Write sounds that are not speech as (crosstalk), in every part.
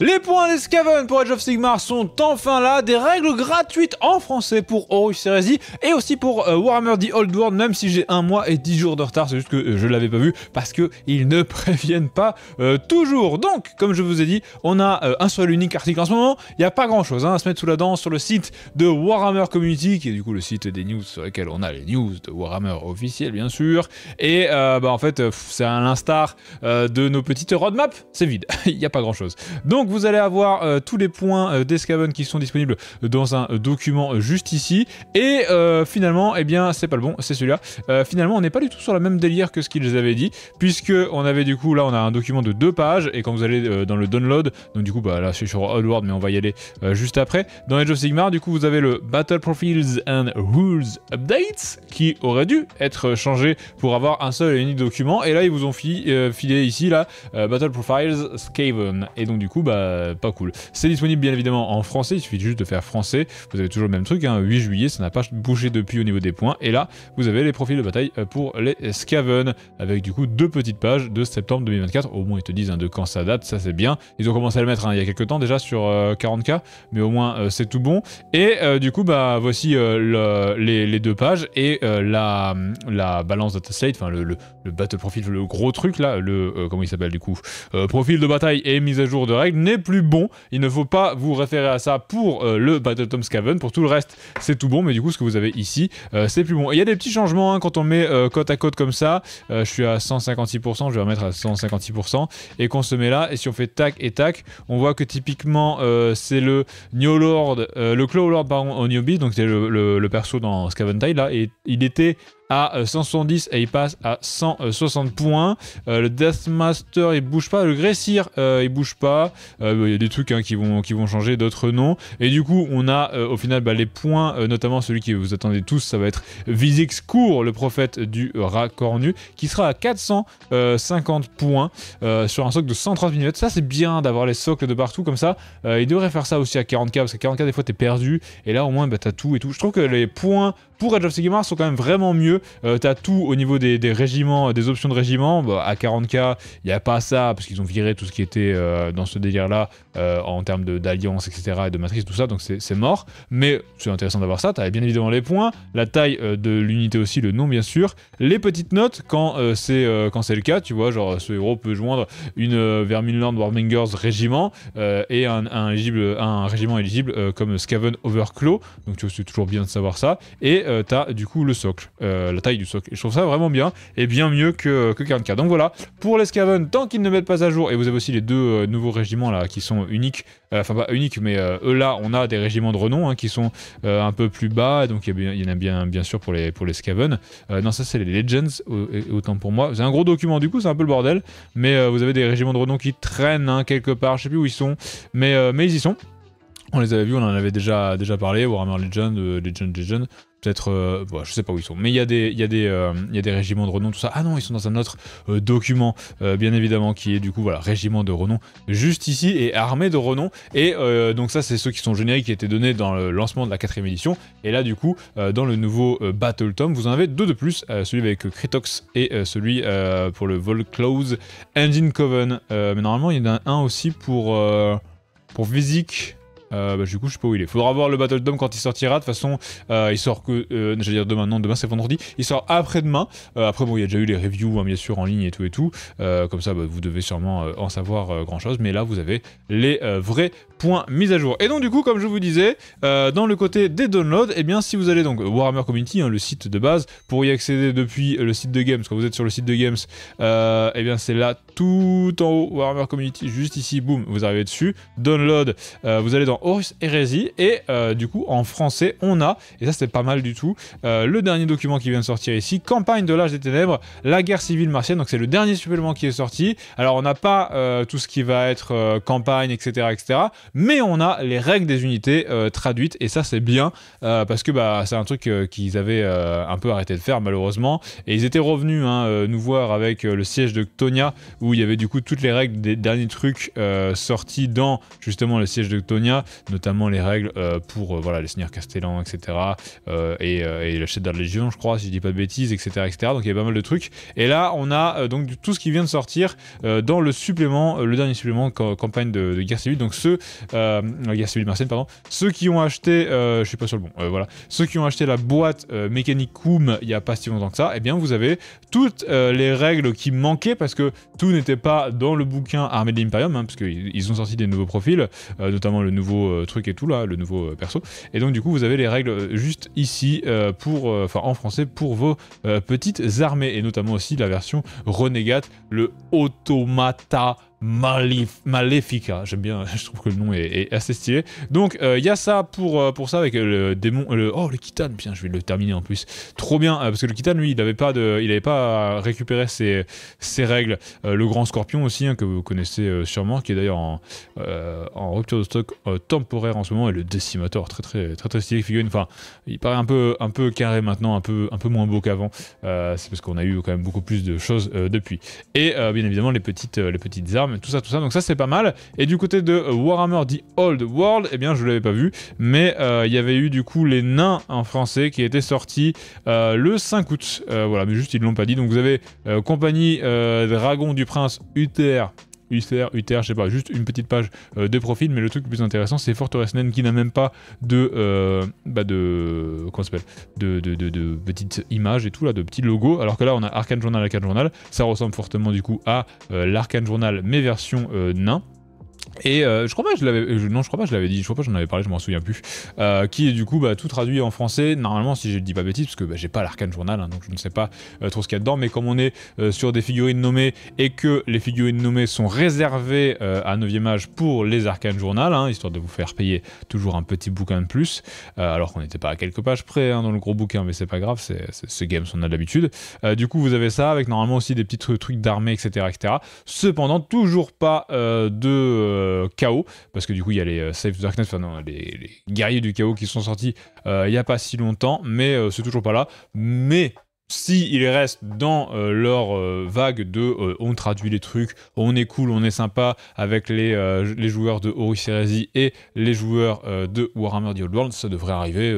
Les points d'escaven pour Age of Sigmar sont enfin là, des règles gratuites en français pour Horus Heresy et aussi pour euh, Warhammer The Old World, même si j'ai un mois et dix jours de retard, c'est juste que je euh, je l'avais pas vu parce que ils ne (laughs) préviennent pas euh, toujours. Donc, comme je vous ai dit, on a un seul unique article en ce moment, il n'y a pas grand chose hein, à se mettre sous la dent sur le site de Warhammer Community, qui est du coup le site des news sur lequel on a les news de Warhammer officiel bien sûr, et bah, en fait, c'est à l'instar de nos petites roadmaps, c'est vide, (laughs) il n'y a pas grand chose. Donc, vous allez avoir euh, tous les points euh, d'Escaven qui sont disponibles dans un document juste ici. Et euh, finalement, eh bien, c'est pas le bon, c'est celui-là. finalement, on n'est pas du tout sur la même délire que ce qu'ils avaient dit, puisque on avait du coup là, on a un document de deux pages. Et quand vous allez dans le download, donc du coup, bah là, c'est sur Oddworld, mais on va y aller juste après. Dans Age of Sigmar, du coup, vous avez le Battle Profiles and Rules Updates qui aurait dû être changé pour avoir un seul et unique document. Et là, ils vous ont filé ici là Battle Profiles Scaven. Et donc du coup, bah euh, pas, cool. C'est disponible bien évidemment en français, il suffit juste de faire français, vous avez toujours le même truc, 8 hein. juillet, ça n'a pas bougé depuis au niveau des points, et là, vous avez les profils de bataille euh, pour les Scaven, avec du coup deux petites pages de septembre 2024, au moins ils te disent hein, de quand ça date, ça c'est bien, ils ont commencé à le mettre hein, il y a quelques temps déjà sur 40k, euh, mais au moins c'est tout bon, et du coup, bah voici les, deux pages, et la, la balance slate enfin le, le, battle profil, le gros truc là, le, comment il s'appelle du coup, profil de bataille et mise à jour de règles, plus bon. Il ne faut pas vous référer à ça pour euh, le Battle Tom Scaven. Pour tout le reste, c'est tout bon. Mais du coup, ce que vous avez ici, euh, c'est plus bon. Il y a des petits changements hein, quand on met euh, côte à côte comme ça. je suis à 156%, je vais remettre à 156%. Et qu'on se met là, et si on fait tac et tac, on voit que typiquement, c'est le New Lord, le Claw Lord, pardon, Donc c'est le, le, perso dans Scaven Tide là. Et il était à 170 euh, et il passe à 160 points. Euh, le le Deathmaster il bouge pas, le Gressir euh, il bouge pas. Il y a des trucs hein, qui, vont, qui vont changer, d'autres noms Et du coup, on a au final bah, les points, notamment celui que vous attendez tous, ça va être Visix Court, le prophète du rat cornu, qui sera à 450 points sur un socle de 130 minutes. Ça, c'est bien d'avoir les socles de partout comme ça. il devrait faire ça aussi à 40k parce que 40k, des fois, t'es perdu. Et là, au moins, bah, t'as tout et tout. Je trouve que les points pour Age of Sigmar sont quand même vraiment mieux. Tu euh, t'as tout au niveau des, régiments, des options de régiments. Bah, à 40k, il n'y a pas ça, parce qu'ils ont viré tout ce qui était euh, dans ce délire-là euh, en termes d'alliance, etc., et de matrice, tout ça, donc c'est mort. Mais c'est intéressant d'avoir ça. T'as bien évidemment les points, la taille de l'unité aussi, le nom bien sûr. Les petites notes quand c'est le cas, tu vois, genre ce héros peut joindre une Verminland Warmingers régiment et un, régiment éligible comme Scaven Overclaw. Donc c'est toujours bien de savoir ça. Et euh, du coup le socle, euh, la taille du socle. Et je trouve ça vraiment bien, et bien mieux que, que Donc voilà, pour les Scaven, tant qu'ils ne mettent pas à jour, et vous avez aussi les deux euh, nouveaux régiments là qui sont uniques, euh, enfin pas uniques, mais eux là, on a des régiments de renom hein, qui sont un peu plus bas, donc il y, en a bien, bien sûr pour les, pour les Scaven. non, ça c'est les Legends, autant pour moi. C'est un gros document du coup, c'est un peu le bordel, mais vous avez des régiments de renom qui traînent hein, quelque part, je sais plus où ils sont, mais, mais ils y sont. On les avait vus, on en avait déjà, déjà parlé, Warhammer Legend, Legend, Legend. Peut-être, euh, bah, je sais pas où ils sont, mais euh, il y, a des, régiments de renom, tout ça. Ah non, ils sont dans un autre euh, document, bien évidemment, qui est du coup, voilà, régiment de renom, juste ici, et armée de renom. Et donc, ça, c'est ceux qui sont génériques qui étaient donnés dans le lancement de la quatrième édition. Et là, du coup, dans le nouveau Battle Tom, vous en avez deux de plus, celui avec Kretox et celui pour le Volclose Engine Coven. mais normalement, il y en a un aussi pour, pour euh, bah, du coup, je sais pas où il est. Faudra voir le Battle Dome quand il sortira. De toute façon, euh, il sort que. Euh, j'allais dire demain, non, demain c'est vendredi. Il sort après-demain. après, bon, il y a déjà eu les reviews, hein, bien sûr, en ligne et tout et tout. comme ça, bah, vous devez sûrement en savoir grand-chose. Mais là, vous avez les vrais points mis à jour. Et donc, du coup, comme je vous disais, dans le côté des downloads, et eh bien, si vous allez donc Warhammer Community, hein, le site de base, pour y accéder depuis le site de Games, quand vous êtes sur le site de Games, et eh bien, c'est là tout en haut, Warhammer Community, juste ici, boum, vous arrivez dessus, download, euh, vous allez dans Horus Hérésie, et euh, du coup, en français, on a, et ça c'est pas mal du tout, euh, le dernier document qui vient de sortir ici, Campagne de l'âge des ténèbres, la guerre civile martienne, donc c'est le dernier supplément qui est sorti, alors on n'a pas tout ce qui va être campagne, etc., etc., mais on a les règles des unités traduites, et ça c'est bien, parce que bah, c'est un truc qu'ils avaient un peu arrêté de faire, malheureusement, et ils étaient revenus hein, nous voir avec le siège de Tonia, il y avait du coup toutes les règles des derniers trucs euh, sortis dans justement le siège de Tonia, notamment les règles euh, pour euh, voilà, les seigneurs castellans, etc. et, euh, et la légion je crois, si je dis pas de bêtises, etc., etc. Donc il y avait pas mal de trucs. Et là, on a donc tout ce qui vient de sortir dans le supplément, le dernier supplément campagne de, guerre civile. Donc ceux, guerre civile martienne, pardon, ceux qui ont acheté, je suis pas sur le bon, voilà, ceux qui ont acheté la boîte mécanique il y a pas si longtemps que ça, et eh bien vous avez toutes les règles qui manquaient parce que tout n'était pas dans le bouquin Armée de l'Imperium, hein, parce qu'ils ont sorti des nouveaux profils, euh, notamment le nouveau euh, truc et tout, là, le nouveau euh, perso. Et donc, du coup, vous avez les règles juste ici, pour, enfin en français, pour vos petites armées, et notamment aussi la version Renegade, le Automata. Malif Malefica. J'aime bien, (laughs) je trouve que le nom est, assez stylé. Donc, euh, il y a ça pour, euh, pour ça avec le démon. oh, le Kitane bien, je vais le terminer en plus. Trop bien, euh, parce que le Kitane lui, il n'avait pas, de, il avait pas récupéré ses, règles. le grand scorpion aussi, hein, que vous connaissez sûrement, qui est d'ailleurs en, rupture de stock temporaire en ce moment, et le Decimator, très très, très, stylé Enfin, il paraît un peu, un peu carré maintenant, un peu, un peu moins beau qu'avant. C'est parce qu'on a eu quand même beaucoup plus de choses depuis. Et bien évidemment, les petites, les petites armes tout ça, tout ça. Donc ça, c'est pas mal. Et du côté de Warhammer The Old World, eh bien, je l'avais pas vu, mais euh, il y avait eu du coup les nains en français qui étaient sortis euh, le 5 août. Euh, voilà, mais juste ils l'ont pas dit. Donc vous avez Compagnie Dragon du Prince UTR UTR, UTR, je sais pas, juste une petite page euh, de profil, mais le truc le plus intéressant, c'est Fortress Nen qui n'a même pas de, euh, bah de, comment s'appelle, de, petites images et tout là, de petits logos, alors que là on a Arcane Journal, Arcane Journal, ça ressemble fortement du coup à euh, l'Arcane Journal, mais version nain. Et euh, je crois pas, je l'avais, euh, non, je crois pas, je l'avais dit, je crois pas, j'en avais parlé, je m'en souviens plus. Euh, qui est du coup bah, tout traduit en français. Normalement, si je dis pas bêtise, parce que bah, j'ai pas l'arcane journal, hein, donc je ne sais pas trop ce qu'il y a dedans. Mais comme on est sur des figurines nommées et que les figurines nommées sont réservées à 9e âge pour les Arcane journal, hein, histoire de vous faire payer toujours un petit bouquin de plus, alors qu'on n'était pas à quelques pages près hein, dans le gros bouquin, mais c'est pas grave, c'est ce game on a l'habitude. du coup, vous avez ça avec normalement aussi des petits trucs d'armée, etc., etc. Cependant, toujours pas de euh, chaos, parce que du coup il y a les euh, Save the Darkness, enfin non, les, guerriers du chaos qui sont sortis euh, il n'y a pas si longtemps, mais c'est toujours pas là. Mais si restent dans leur vague de on traduit les trucs, on est cool, on est sympa avec les, les joueurs de Horus Heresy et les joueurs de Warhammer The Old World, ça devrait arriver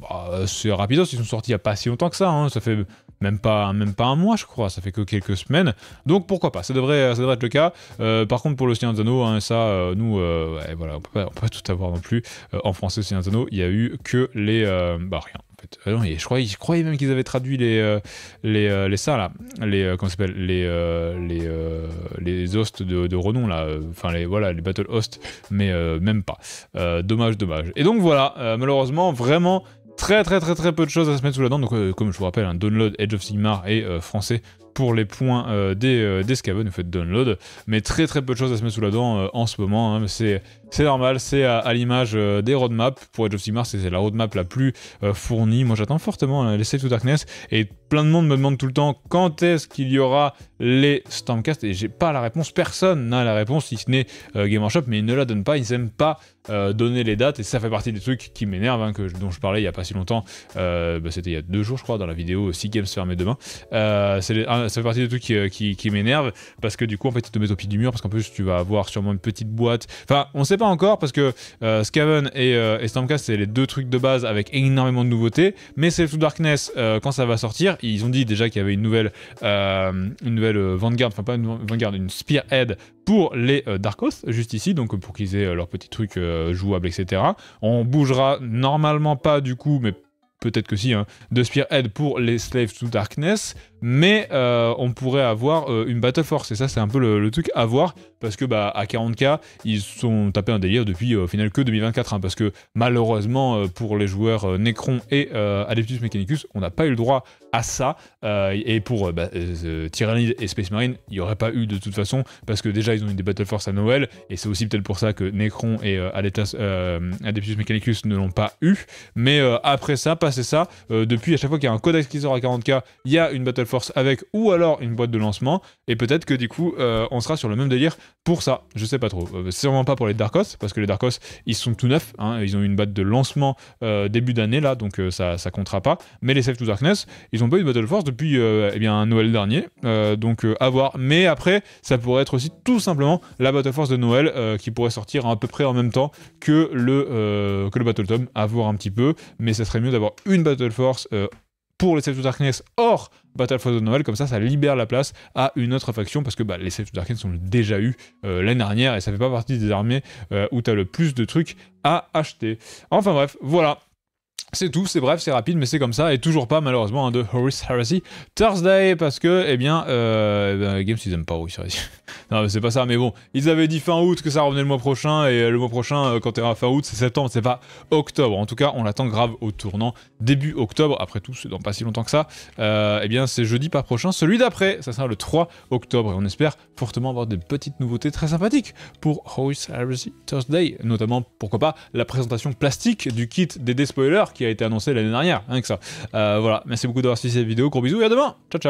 bah, assez rapidement. Ils sont sortis il n'y a pas si longtemps que ça. Hein. ça fait même pas, même pas un mois, je crois. Ça fait que quelques semaines. Donc pourquoi pas Ça devrait, ça devrait être le cas. Euh, par contre, pour le sienzano hein, ça, euh, nous, euh, voilà, on peut, pas, peut pas tout avoir non plus. en français, Seigneur des il y a eu que les, bah rien. non, je, croyais, même qu'ils avaient traduit les, les, les ça là, les comment s'appelle les les, les hosts de, de, renom là, enfin les voilà les battle hosts, mais même pas. dommage, dommage. Et donc voilà, malheureusement vraiment très très très très peu de choses à se mettre sous la dent. Donc, euh, comme je vous rappelle, un Download, Edge of Sigmar est euh, français pour les points euh, des, euh, des vous faites download, mais très très peu de choses à se mettre sous la dent euh, en ce moment, hein, c'est normal, c'est à, l'image euh, des roadmaps, pour Age of Sigmar c'est la roadmap la plus fournie, moi j'attends fortement hein, les Save to Darkness, et plein de monde me demande tout le temps quand est-ce qu'il y aura les Stormcast, et j'ai pas la réponse, personne n'a la réponse, si ce n'est Game Workshop, mais ils ne la donnent pas, ils n'aiment pas donner les dates, et ça fait partie des trucs qui m'énervent, hein, dont je parlais il y a pas si longtemps, bah, c'était il y a deux jours je crois, dans la vidéo 6 Games fermés demain, c'est un ça fait partie des trucs euh, qui, qui, m'énervent parce que du coup, en fait, tu te mets au pied du mur parce qu'en plus, tu vas avoir sûrement une petite boîte. Enfin, on sait pas encore parce que euh, Scaven euh, et, Stormcast, c'est les deux trucs de base avec énormément de nouveautés. Mais Slave to Darkness, quand ça va sortir, ils ont dit déjà qu'il y avait une nouvelle, une nouvelle Vanguard, enfin, pas une Vanguard, une Spearhead pour les Darkos, juste ici, donc pour qu'ils aient leur petit truc jouable, etc. On bougera normalement pas du coup, mais peut-être que si, hein, de Spearhead pour les Slaves to Darkness mais euh, on pourrait avoir euh, une Battle Force. Et ça, c'est un peu le, truc à voir, parce que bah, à 40K, ils sont tapés un délire depuis euh, au final que 2024, hein. parce que malheureusement, pour les joueurs Necron et Adeptus Mechanicus, on n'a pas eu le droit à ça. et pour bah, et Space Marine, il n'y aurait pas eu de toute façon, parce que déjà, ils ont eu des Battle Force à Noël, et c'est aussi peut-être pour ça que Necron et Adeptus, Adeptus, Mechanicus ne l'ont pas eu. Mais après ça, passé ça, depuis à chaque fois qu'il y a un codex qui sort à 40K, il y a une Battle force avec ou alors une boîte de lancement. Et peut-être que du coup, euh, on sera sur le même délire pour ça. Je sais pas trop. Euh, c'est vraiment pas pour les Darkos, parce que les Darkos, ils sont tout neufs. Hein, ils ont une boîte de lancement euh, début d'année, là, donc ça, ça comptera pas. Mais les Save to Darkness, ils ont pas eu de Battle Force depuis eh bien, Noël dernier. donc à voir. Mais après, ça pourrait être aussi tout simplement la Battle Force de Noël qui pourrait sortir à peu près en même temps que le, que le Battle Tom. À voir un petit peu. Mais ça serait mieux d'avoir une Battle Force pour les Safe Darkness hors Battle for the Novel, comme ça, ça libère la place à une autre faction, parce que bah, les Safe to Darkness, sont déjà eu euh, l'année dernière, et ça fait pas partie des armées euh, où tu as le plus de trucs à acheter. Enfin bref, voilà, c'est tout, c'est bref, c'est rapide, mais c'est comme ça, et toujours pas malheureusement un de Horus Heresy Thursday, parce que, eh bien, euh, Games, ils aiment pas Horus (laughs) Heresy. non, mais c'est pas ça, mais bon, ils avaient dit fin août que ça revenait le mois prochain, et euh, le mois prochain, euh, quand t'es fin août, c'est septembre, c'est pas octobre. En tout cas, on l'attend grave au tournant, début octobre, après tout, c'est dans pas si longtemps que ça. Euh, eh bien, c'est jeudi pas prochain, celui d'après, ça sera le 3 octobre, et on espère fortement avoir des petites nouveautés très sympathiques pour Horus Heresy Thursday, notamment, pourquoi pas, la présentation plastique du kit des spoilers qui a été annoncé l'année dernière, rien que ça. Euh, voilà, merci beaucoup d'avoir suivi cette vidéo, gros bisous et à demain, ciao ciao